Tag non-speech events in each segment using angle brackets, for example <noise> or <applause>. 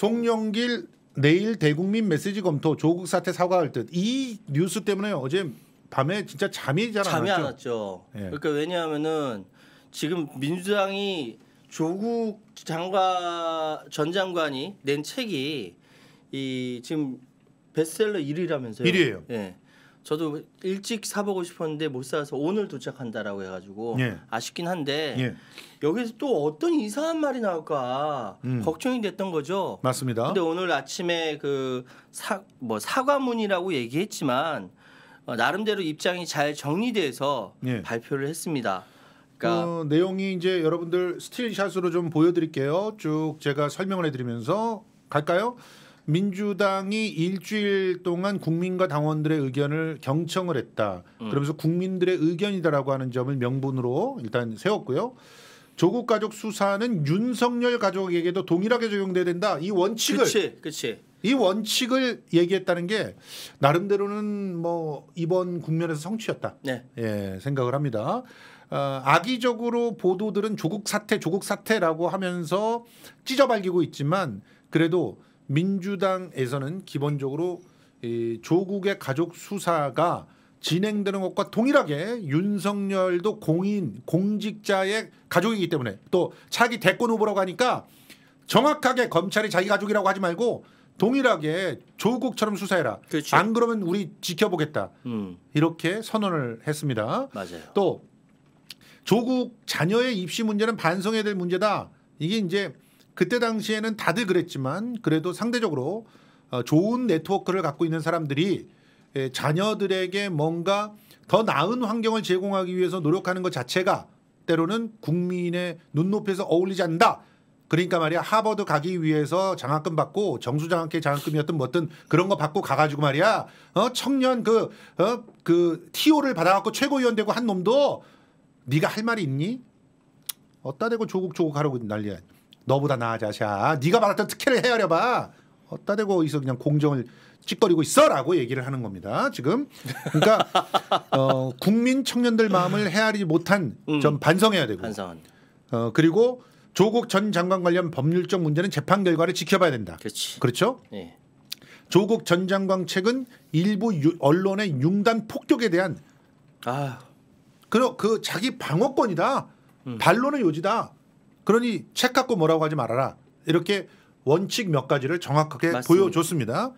송영길 내일 대국민 메시지 검토 조국 사태 사과할 듯 이 뉴스 때문에 어제 밤에 진짜 잠이 잘안 잠이 안 왔죠. 예. 그러니까 왜냐하면은 지금 민주당이 조국 장관 전 장관이 낸 책이 이 지금 베스트셀러 1위라면서요. 1위예요. 예. 저도 일찍 사보고 싶었는데 못 사서 오늘 도착한다라고 해가지고 예. 아쉽긴 한데 예. 여기서 또 어떤 이상한 말이 나올까 음. 걱정이 됐던 거죠. 맞습니다. 근데 오늘 아침에 그 사 뭐 사과문이라고 얘기했지만 어, 나름대로 입장이 잘 정리돼서 예. 발표를 했습니다. 그러니까 어, 내용이 이제 여러분들 스틸샷으로 좀 보여드릴게요. 쭉 제가 설명을 해드리면서 갈까요? 민주당이 일주일 동안 국민과 당원들의 의견을 경청을 했다. 음. 그러면서 국민들의 의견이다라고 하는 점을 명분으로 일단 세웠고요. 조국 가족 수사는 윤석열 가족에게도 동일하게 적용돼야 된다. 이 원칙을 그치, 그치. 이 원칙을 얘기했다는 게 나름대로는 뭐 이번 국면에서 성취였다. 네. 예, 생각을 합니다. 어, 악의적으로 보도들은 조국 사태, 조국 사태라고 하면서 찢어발기고 있지만 그래도 민주당에서는 기본적으로 이 조국의 가족 수사가 진행되는 것과 동일하게 윤석열도 공인 공직자의 가족이기 때문에 또 차기 대권 후보라고 하니까 정확하게 검찰이 자기 가족이라고 하지 말고 동일하게 조국처럼 수사해라. 그렇죠. 안 그러면 우리 지켜보겠다. 음. 이렇게 선언을 했습니다. 맞아요. 또 조국 자녀의 입시 문제는 반성해야 될 문제다. 이게 이제 그때 당시에는 다들 그랬지만 그래도 상대적으로 어, 좋은 네트워크를 갖고 있는 사람들이 예, 자녀들에게 뭔가 더 나은 환경을 제공하기 위해서 노력하는 것 자체가 때로는 국민의 눈높이에서 어울리지 않는다. 그러니까 말이야 하버드 가기 위해서 장학금 받고 정수장학회 장학금이었든 뭐든 그런 거 받고 가가지고 말이야 어 청년 그어그 어, 그 티오를 받아갖고 최고위원 되고 한 놈도 네가 할 말이 있니? 어따 대고 조국 조국 하라고 난리야. 너보다 나아자 샤 네가 받았던 특혜를 헤아려 봐 어따 대고 어서 그냥 공정을 찌꺼리고 있어라고 얘기를 하는 겁니다. 지금 그러니까 <laughs> 어, 국민 청년들 마음을 헤아리지 못한 음. 반성해야 되고 반성 어, 그리고 조국 전 장관 관련 법률적 문제는 재판 결과를 지켜봐야 된다. 그렇지. 그렇죠? 네. 조국 전 장관 책은 일부 유, 언론의 융단 폭격에 대한 아. 그, 그 자기 방어권이다. 음. 반론의 요지다. 그러니 책 갖고 뭐라고 하지 말아라. 이렇게 원칙 몇 가지를 정확하게 맞습니다. 보여줬습니다.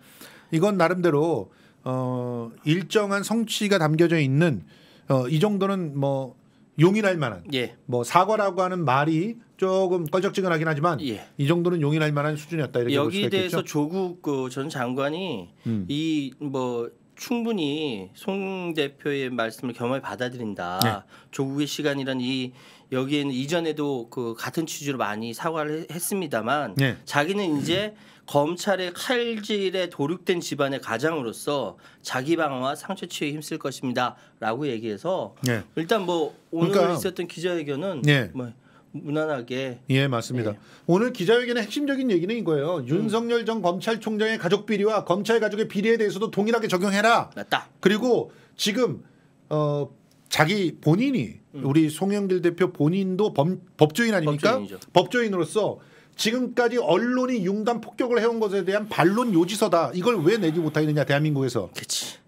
이건 나름대로 어, 일정한 성취가 담겨져 있는 어, 이 정도는 뭐 용인할 만한 예. 뭐 사과라고 하는 말이 조금 껄쩍지근하긴 하지만 예. 이 정도는 용인할 만한 수준이었다 이렇게 여기 대해서 조국 그전 장관이 음. 이뭐 충분히 송 대표의 말씀을 겸허히 받아들인다. 네. 조국의 시간이란 이 여기에는 이전에도 그 같은 취지로 많이 사과를 했, 습니다만 네. 자기는 이제 검찰의 칼질에 도륙된 집안의 가장으로서 자기 방어와 상처 치유에 힘쓸 것입니다라고 얘기해서 네. 일단 뭐 오늘 그러니까, 있었던 기자회견은 네. 뭐 무난하게 예 맞습니다. 네. 오늘 기자회견의 핵심적인 얘기는 이거예요. 음. 윤석열 전 검찰총장의 가족 비리와 검찰 가족의 비리에 대해서도 동일하게 적용해라. 맞다. 그리고 지금 어 자기 본인이 음. 우리 송영길 대표 본인도 범, 법조인 아닙니까? 법조인이죠. 법조인으로서 지금까지 언론이 융단 폭격을 해온 것에 대한 반론 요지서다. 이걸 왜 내지 못하겠느냐 대한민국에서. 그렇지.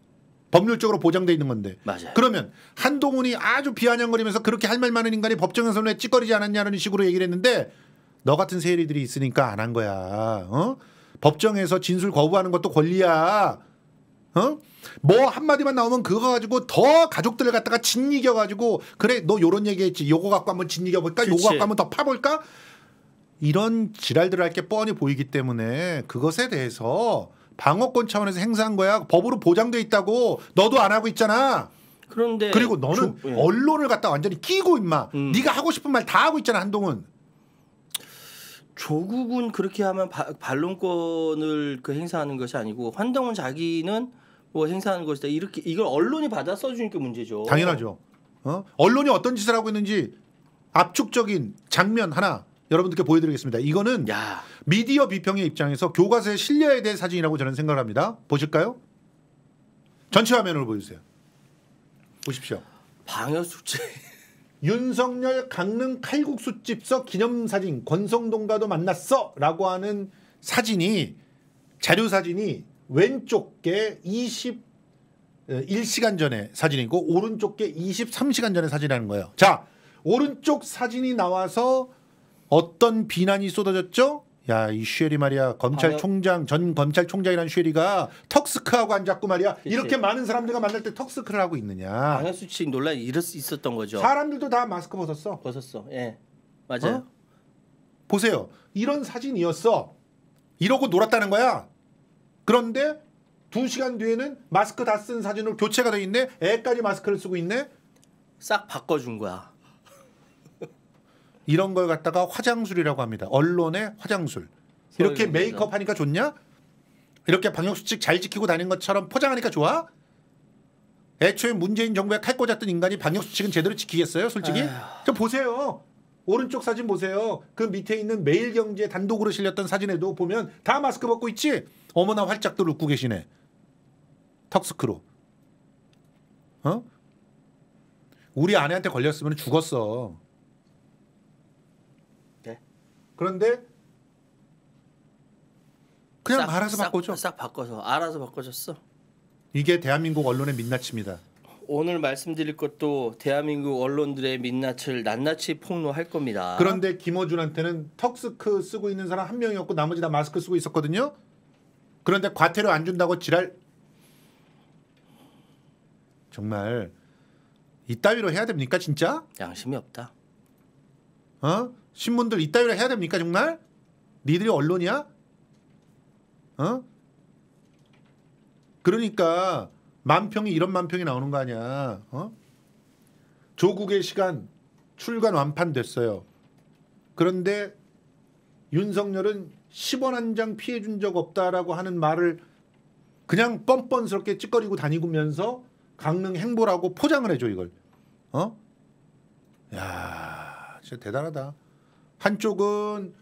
법률적으로 보장돼 있는 건데. 맞아요. 그러면 한동훈이 아주 비아냥거리면서 그렇게 할 말 많은 인간이 법정에서왜 찌꺼리지 않았냐는 식으로 얘기를 했는데 너 같은 세리들이 있으니까 안 한 거야. 어? 법정에서 진술 거부하는 것도 권리야. 어? 뭐 한마디만 나오면 그거 가지고 더 가족들을 갖다가 짓이겨 가지고 그래 너 요런 얘기 했지. 요거 갖고 한번 짓이겨 볼까? 요거 갖고 한번 더 파볼까? 이런 지랄들을 할 게 뻔히 보이기 때문에 그것에 대해서 방어권 차원에서 행사한 거야. 법으로 보장돼 있다고 너도 안 하고 있잖아. 그런데 그리고 너는 조, 예. 언론을 갖다 완전히 끼고 임마. 음. 네가 하고 싶은 말 다 하고 있잖아 한동훈. 조국은 그렇게 하면 바, 반론권을 그 행사하는 것이 아니고 환동은 자기는 뭐 행사하는 것이다. 이렇게 이걸 언론이 받아 써주니까 문제죠. 당연하죠. 어? 언론이 어떤 짓을 하고 있는지 압축적인 장면 하나 여러분들께 보여드리겠습니다. 이거는 야. 미디어 비평의 입장에서 교과서에 실려야 될 사진이라고 저는 생각을 합니다. 보실까요? 전체 화면으로 보여주세요. 보십시오. 방역수칙. 윤석열 강릉 칼국수집서 기념사진 권성동과도 만났어 라고 하는 사진이 자료사진이 왼쪽 게 21시간 전에 사진이고 오른쪽 게 23시간 전에 사진이라는 거예요. 자 오른쪽 사진이 나와서 어떤 비난이 쏟아졌죠? 야, 이 쉐리 말이야. 검찰총장, 전 검찰총장이란 쉐리가 턱스크하고 앉았고 말이야. 그치. 이렇게 많은 사람들과 만날 때 턱스크를 하고 있느냐. 방역수칙 논란이 이럴 수 있었던 거죠. 사람들도 다 마스크 벗었어. 벗었어. 예. 맞아요. 어? 보세요. 이런 사진이었어. 이러고 놀았다는 거야. 그런데 두 시간 뒤에는 마스크 다 쓴 사진으로 교체가 돼 있네. 애까지 마스크를 쓰고 있네. 싹 바꿔준 거야. 이런 걸 갖다가 화장술이라고 합니다. 언론의 화장술. 이렇게 메이크업 하니까 좋냐? 이렇게 방역수칙 잘 지키고 다닌 것처럼 포장하니까 좋아? 애초에 문재인 정부에 칼꽂잡던 인간이 방역수칙은 제대로 지키겠어요? 솔직히? 에휴. 저 보세요. 오른쪽 사진 보세요. 그 밑에 있는 매일경제 단독으로 실렸던 사진에도 보면 다 마스크 벗고 있지? 어머나 활짝들 웃고 계시네. 턱스크로. 어? 우리 아내한테 걸렸으면 죽었어. 그런데 그냥 싹, 알아서 바꿔줘. 싹 바꿔서 알아서 바꿔줬어. 이게 대한민국 언론의 민낯입니다. 오늘 말씀드릴 것도 대한민국 언론들의 민낯을 낱낱이 폭로할 겁니다. 그런데 김어준한테는 턱스크 쓰고 있는 사람 한 명이었고 나머지 다 마스크 쓰고 있었거든요. 그런데 과태료 안 준다고 지랄 정말 이따위로 해야 됩니까 진짜? 양심이 없다. 어? 신문들 이따위로 해야 됩니까 정말? 니들이 언론이야? 어? 그러니까 만평이 이런 만평이 나오는 거 아니야. 어? 조국의 시간 출간 완판됐어요. 그런데 윤석열은 10원 한 장 피해 준적 없다라고 하는 말을 그냥 뻔뻔스럽게 찌꺼리고 다니면서 강릉 행보라고 포장을 해줘 이걸. 어? 야. 진짜 대단하다. 한쪽은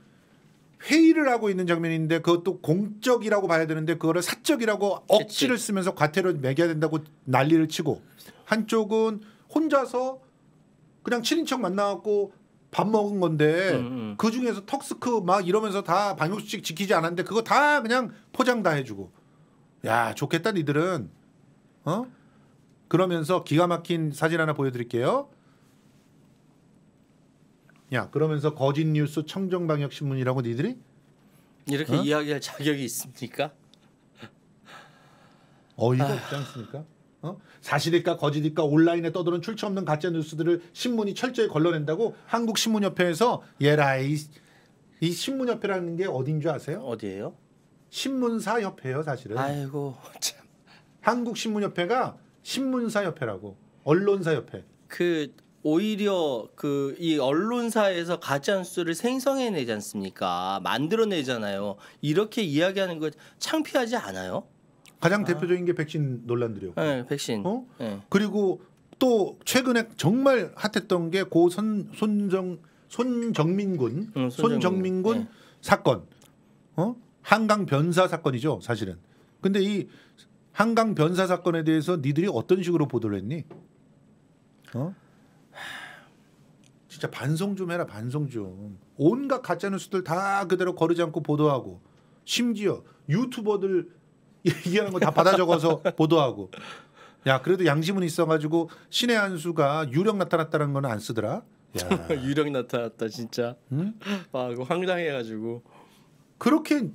회의를 하고 있는 장면인데 그것도 공적이라고 봐야 되는데 그거를 사적이라고 억지를 그치. 쓰면서 과태료 를 매겨야 된다고 난리를 치고 한쪽은 혼자서 그냥 친인척 만나갖고 밥 먹은 건데 음, 음. 그 중에서 턱스크 막 이러면서 다 방역수칙 지키지 않았는데 그거 다 그냥 포장 다 해주고 야 좋겠다 니들은 어 그러면서 기가 막힌 사진 하나 보여드릴게요 야 그러면서 거짓 뉴스 청정방역신문이라고 니들이 이렇게 어? 이야기할 자격이 있습니까? 어이가 아... 없지 않습니까? 어? 사실일까 거짓일까 온라인에 떠도는 출처 없는 가짜 뉴스들을 신문이 철저히 걸러낸다고 한국 신문협회에서 예라 이, 이 신문협회라는 게 어딘 줄 아세요? 어디예요? 신문사 협회요 사실은. 아이고 참. 한국 신문협회가 신문사 협회라고 언론사 협회. 그 오히려 그이 언론사에서 가짜 뉴스를 생성해내지 않습니까? 만들어내잖아요. 이렇게 이야기하는 거 창피하지 않아요? 가장 대표적인 아. 게 백신 논란들이었고, 네, 백신. 어? 네. 그리고 또 최근에 정말 핫했던 게고 손정 손정민군 응, 음, 손정민군 네. 사건, 어? 한강 변사 사건이죠, 사실은. 근데 이 한강 변사 사건에 대해서 니들이 어떤 식으로 보도를 했니? 어? 진짜 반성 좀 해라 반성 좀. 온갖 가짜 뉴스들 다 그대로 거르지 않고 보도하고 심지어 유튜버들 <laughs> 얘기하는 거 다 받아 적어서 보도하고. 야 그래도 양심은 있어가지고 신의 한 수가 유령 나타났다는 거는 안 쓰더라. 야. <laughs> 유령 나타났다 진짜. 응? <laughs> 막 황당해가지고. 그렇게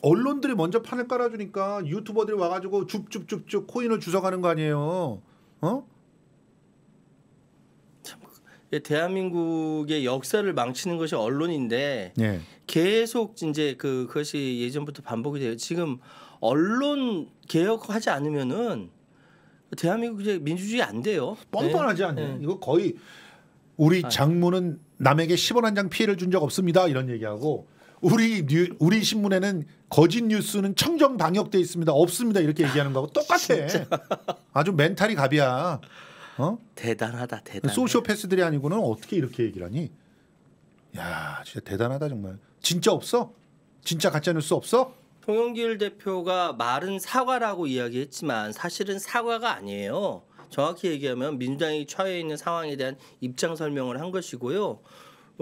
언론들이 먼저 판을 깔아주니까 유튜버들이 와가지고 줍줍줍줍 코인을 주워가는 거 아니에요. 어? 예, 대한민국의 역사를 망치는 것이 언론인데 예. 계속 이제 그 그것이 예전부터 반복이 돼요. 지금 언론 개혁하지 않으면은 대한민국 이제 민주주의 안 돼요. 뻔뻔하지 네. 않냐? 네. 이거 거의 우리 아. 장문은 남에게 10원 한 장 피해를 준 적 없습니다. 이런 얘기하고 우리 뉴, 우리 신문에는 거짓 뉴스는 청정 방역돼 있습니다. 없습니다. 이렇게 얘기하는 거하고 똑같아. <laughs> 아주 멘탈이 갑이야. 어? 대단하다 대단. 소시오패스들이 아니고는 어떻게 이렇게 얘기를 하니? 야 진짜 대단하다 정말. 진짜 없어? 진짜 가짜뉴스 없어? 통영길 대표가 말은 사과라고 이야기했지만 사실은 사과가 아니에요. 정확히 얘기하면 민주당이 처해 있는 상황에 대한 입장 설명을 한 것이고요.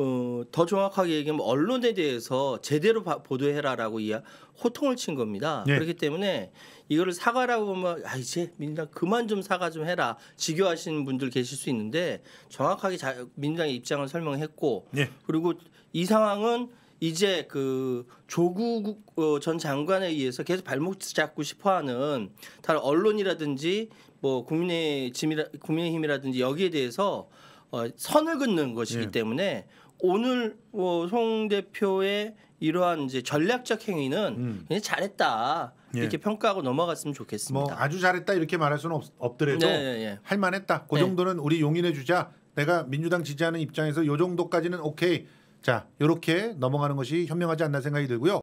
어, 더 정확하게 얘기하면 언론에 대해서 제대로 보도해라라고 이야 호통을 친 겁니다. 네. 그렇기 때문에 이거를 사과라고 하면 아 이제 민주당 그만 좀 사과 좀 해라 지겨하시는 분들 계실 수 있는데 정확하게 자, 민주당의 입장을 설명했고 예. 그리고 이 상황은 이제 그 조국 어, 전 장관에 의해서 계속 발목 잡고 싶어하는 다른 언론이라든지 뭐 국민의 짐이라 국민의힘이라든지 여기에 대해서 어, 선을 긋는 것이기 예. 때문에 오늘 어, 송 대표의 이러한 이제 전략적 행위는 음. 그냥 잘했다 예. 이렇게 예. 평가하고 넘어갔으면 좋겠습니다. 뭐 아주 잘했다 이렇게 말할 수는 없, 더라도 네, 네, 네. 할만했다. 그 네. 정도는 네. 우리 용인해주자. 내가 민주당 지지하는 입장에서 요 정도까지는 오케이. 자 이렇게 넘어가는 것이 현명하지 않나 생각이 들고요.